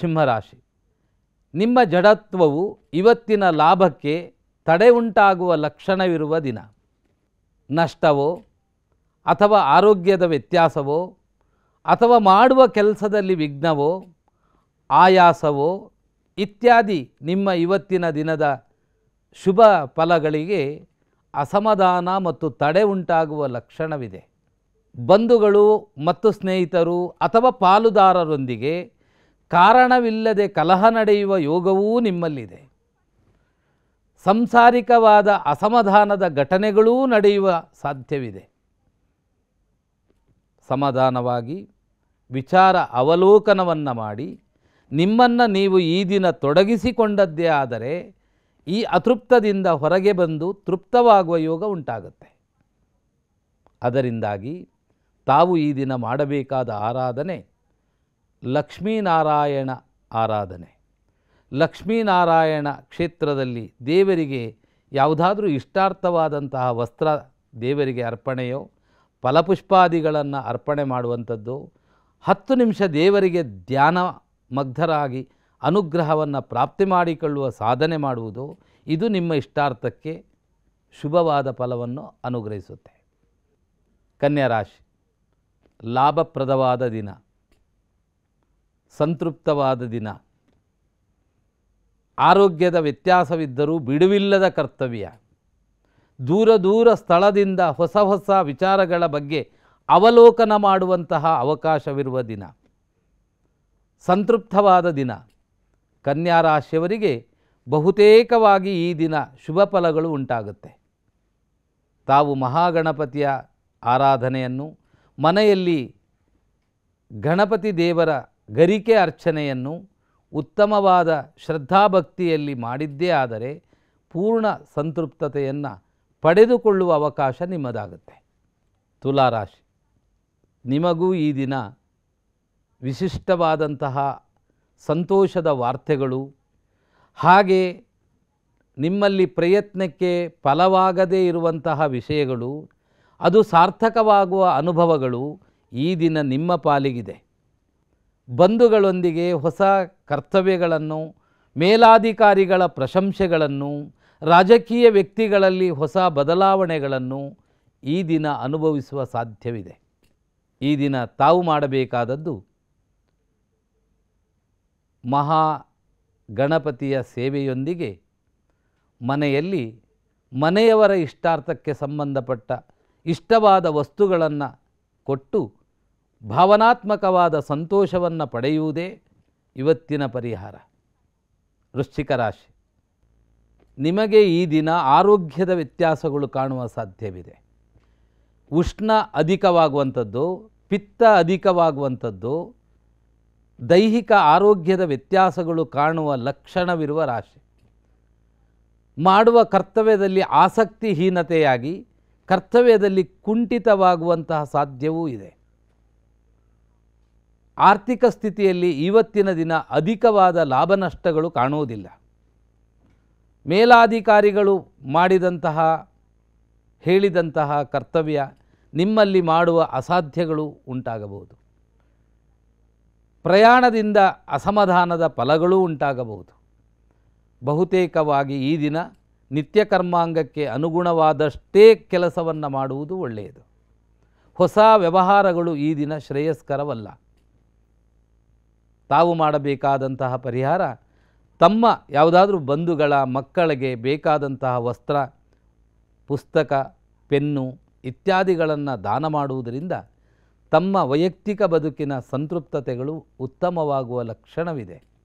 ಸಿಂಹರಾಶಿ ನಿಮ್ಮ ಜಡತ್ವವು ಇವತ್ತಿನ ಲಾಭಕ್ಕೆ ತಡೆ ಉಂಟಾಗುವ ಲಕ್ಷಣವಿರುವ ದಿನ ನಷ್ಟವೋ ಅಥವಾ ಆರೋಗ್ಯದ ವ್ಯತ್ಯಾಸವೋ ಅಥವಾ ಮಾಡುವ ಕೆಲಸದಲ್ಲಿ ವಿಘ್ನವೋ ಆಯಾಸವೋ ಇತ್ಯಾದಿ ನಿಮ್ಮ ಇವತ್ತಿನ ದಿನದ ಶುಭ ಫಲಗಳಿಗೆ ಅಸಮಾಧಾನ ಮತ್ತು ತಡೆ ಉಂಟಾಗುವ ಲಕ್ಷಣವಿದೆ ಬಂಧುಗಳು ಮತ್ತು ಸ್ನೇಹಿತರು ಅಥವಾ ಪಾಲುದಾರರೊಂದಿಗೆ ಕಾರಣವಿಲ್ಲದೆ ಕಲಹ ನಡೆಯುವ ಯೋಗವೂ ನಿಮ್ಮಲ್ಲಿದೆ ಸಂಸಾರಿಕವಾದ ಅಸಮಾಧಾನದ ಘಟನೆಗಳೂ ನಡೆಯುವ ಸಾಧ್ಯವಿದೆ ಸಮಾಧಾನವಾಗಿ ವಿಚಾರ ಅವಲೋಕನವನ್ನು ಮಾಡಿ ನಿಮ್ಮನ್ನು ನೀವು ಈ ದಿನ ತೊಡಗಿಸಿಕೊಂಡದ್ದೇ ಆದರೆ ಈ ಅತೃಪ್ತದಿಂದ ಹೊರಗೆ ಬಂದು ತೃಪ್ತವಾಗುವ ಯೋಗ ಉಂಟಾಗುತ್ತೆ ಅದರಿಂದಾಗಿ ತಾವು ಈ ದಿನ ಮಾಡಬೇಕಾದ ಆರಾಧನೆ ಲಕ್ಷ್ಮೀನಾರಾಯಣ ಆರಾಧನೆ ಲಕ್ಷ್ಮೀನಾರಾಯಣ ಕ್ಷೇತ್ರದಲ್ಲಿ ದೇವರಿಗೆ ಯಾವುದಾದ್ರೂ ಇಷ್ಟಾರ್ಥವಾದಂತಹ ವಸ್ತ್ರ ದೇವರಿಗೆ ಅರ್ಪಣೆಯೋ ಫಲಪುಷ್ಪಾದಿಗಳನ್ನು ಅರ್ಪಣೆ ಮಾಡುವಂಥದ್ದು ಹತ್ತು ನಿಮಿಷ ದೇವರಿಗೆ ಧ್ಯಾನ ಮಗ್ಧರಾಗಿ ಅನುಗ್ರಹವನ್ನು ಪ್ರಾಪ್ತಿ ಮಾಡಿಕೊಳ್ಳುವ ಸಾಧನೆ ಮಾಡುವುದು ಇದು ನಿಮ್ಮ ಇಷ್ಟಾರ್ಥಕ್ಕೆ ಶುಭವಾದ ಫಲವನ್ನು ಅನುಗ್ರಹಿಸುತ್ತೆ ಕನ್ಯಾ ರಾಶಿ ಲಾಭಪ್ರದವಾದ ದಿನ ಸಂತೃಪ್ತವಾದ ದಿನ ಆರೋಗ್ಯದ ವ್ಯತ್ಯಾಸವಿದ್ದರೂ ಬಿಡುವಿಲ್ಲದ ಕರ್ತವ್ಯ ದೂರ ದೂರ ಸ್ಥಳದಿಂದ ಹೊಸ ಹೊಸ ವಿಚಾರಗಳ ಬಗ್ಗೆ ಅವಲೋಕನ ಮಾಡುವಂತಹ ಅವಕಾಶವಿರುವ ದಿನ ಸಂತೃಪ್ತವಾದ ದಿನ ಕನ್ಯಾ ರಾಶಿಯವರಿಗೆ ಬಹುತೇಕವಾಗಿ ಈ ದಿನ ಶುಭ ಫಲಗಳು ಉಂಟಾಗುತ್ತೆ ತಾವು ಮಹಾಗಣಪತಿಯ ಆರಾಧನೆಯನ್ನು ಮನೆಯಲ್ಲಿ ಗಣಪತಿ ದೇವರ ಗರಿಕೆ ಅರ್ಚನೆಯನ್ನು ಉತ್ತಮವಾದ ಶ್ರದ್ಧಾಭಕ್ತಿಯಲ್ಲಿ ಮಾಡಿದ್ದೇ ಆದರೆ ಪೂರ್ಣ ಸಂತೃಪ್ತತೆಯನ್ನು ಪಡೆದುಕೊಳ್ಳುವ ಅವಕಾಶ ನಿಮ್ಮದಾಗುತ್ತೆ ತುಲಾರಾಶಿ ನಿಮಗೂ ಈ ದಿನ ವಿಶಿಷ್ಟವಾದಂತಹ ಸಂತೋಷದ ವಾರ್ತೆಗಳು ಹಾಗೆ ನಿಮ್ಮಲ್ಲಿ ಪ್ರಯತ್ನಕ್ಕೆ ಫಲವಾಗದೇ ಇರುವಂತಹ ವಿಷಯಗಳು ಅದು ಸಾರ್ಥಕವಾಗುವ ಅನುಭವಗಳು ಈ ದಿನ ನಿಮ್ಮ ಪಾಲಿಗಿದೆ ಬಂಧುಗಳೊಂದಿಗೆ ಹೊಸ ಕರ್ತವ್ಯಗಳನ್ನು ಮೇಲಾಧಿಕಾರಿಗಳ ಪ್ರಶಂಸೆಗಳನ್ನು ರಾಜಕೀಯ ವ್ಯಕ್ತಿಗಳಲ್ಲಿ ಹೊಸ ಬದಲಾವಣೆಗಳನ್ನು ಈ ದಿನ ಅನುಭವಿಸುವ ಸಾಧ್ಯವಿದೆ ಈ ದಿನ ತಾವು ಮಾಡಬೇಕಾದದ್ದು ಮಹಾ ಗಣಪತಿಯ ಸೇವೆಯೊಂದಿಗೆ ಮನೆಯಲ್ಲಿ ಮನೆಯವರ ಇಷ್ಟಾರ್ಥಕ್ಕೆ ಸಂಬಂಧಪಟ್ಟ ಇಷ್ಟವಾದ ವಸ್ತುಗಳನ್ನು ಕೊಟ್ಟು ಭಾವನಾತ್ಮಕವಾದ ಸಂತೋಷವನ್ನು ಪಡೆಯುವುದೇ ಇವತ್ತಿನ ಪರಿಹಾರ ವೃಶ್ಚಿಕ ರಾಶಿ ನಿಮಗೆ ಈ ದಿನ ಆರೋಗ್ಯದ ವ್ಯತ್ಯಾಸಗಳು ಕಾಣುವ ಸಾಧ್ಯವಿದೆ ಉಷ್ಣ ಅಧಿಕವಾಗುವಂಥದ್ದು ಪಿತ್ತ ಅಧಿಕವಾಗುವಂಥದ್ದು ದೈಹಿಕ ಆರೋಗ್ಯದ ವ್ಯತ್ಯಾಸಗಳು ಕಾಣುವ ಲಕ್ಷಣವಿರುವ ರಾಶಿ ಮಾಡುವ ಕರ್ತವ್ಯದಲ್ಲಿ ಆಸಕ್ತಿಹೀನತೆಯಾಗಿ ಕರ್ತವ್ಯದಲ್ಲಿ ಕುಂಠಿತವಾಗುವಂತಹ ಸಾಧ್ಯವೂ ಇದೆ ಆರ್ಥಿಕ ಸ್ಥಿತಿಯಲ್ಲಿ ಇವತ್ತಿನ ದಿನ ಅಧಿಕವಾದ ಲಾಭ ನಷ್ಟಗಳು ಕಾಣುವುದಿಲ್ಲ ಮೇಲಾಧಿಕಾರಿಗಳು ಮಾಡಿದಂತಹ ಹೇಳಿದಂತಹ ಕರ್ತವ್ಯ ನಿಮ್ಮಲ್ಲಿ ಮಾಡುವ ಅಸಾಧ್ಯಗಳು ಉಂಟಾಗಬಹುದು ಪ್ರಯಾಣದಿಂದ ಅಸಮಾಧಾನದ ಫಲಗಳೂ ಉಂಟಾಗಬಹುದು ಬಹುತೇಕವಾಗಿ ಈ ದಿನ ನಿತ್ಯ ಕರ್ಮಾಂಗಕ್ಕೆ ಅನುಗುಣವಾದಷ್ಟೇ ಕೆಲಸವನ್ನು ಮಾಡುವುದು ಒಳ್ಳೆಯದು ಹೊಸ ವ್ಯವಹಾರಗಳು ಈ ದಿನ ಶ್ರೇಯಸ್ಕರವಲ್ಲ ತಾವು ಮಾಡಬೇಕಾದಂತಹ ಪರಿಹಾರ ತಮ್ಮ ಯಾವುದಾದ್ರೂ ಬಂಧುಗಳ ಮಕ್ಕಳಿಗೆ ಬೇಕಾದಂತಹ ವಸ್ತ್ರ ಪುಸ್ತಕ ಪೆನ್ನು ಇತ್ಯಾದಿಗಳನ್ನು ದಾನ ಮಾಡುವುದರಿಂದ ತಮ್ಮ ವೈಯಕ್ತಿಕ ಬದುಕಿನ ಸಂತೃಪ್ತತೆಗಳು ಉತ್ತಮವಾಗುವ ಲಕ್ಷಣವಿದೆ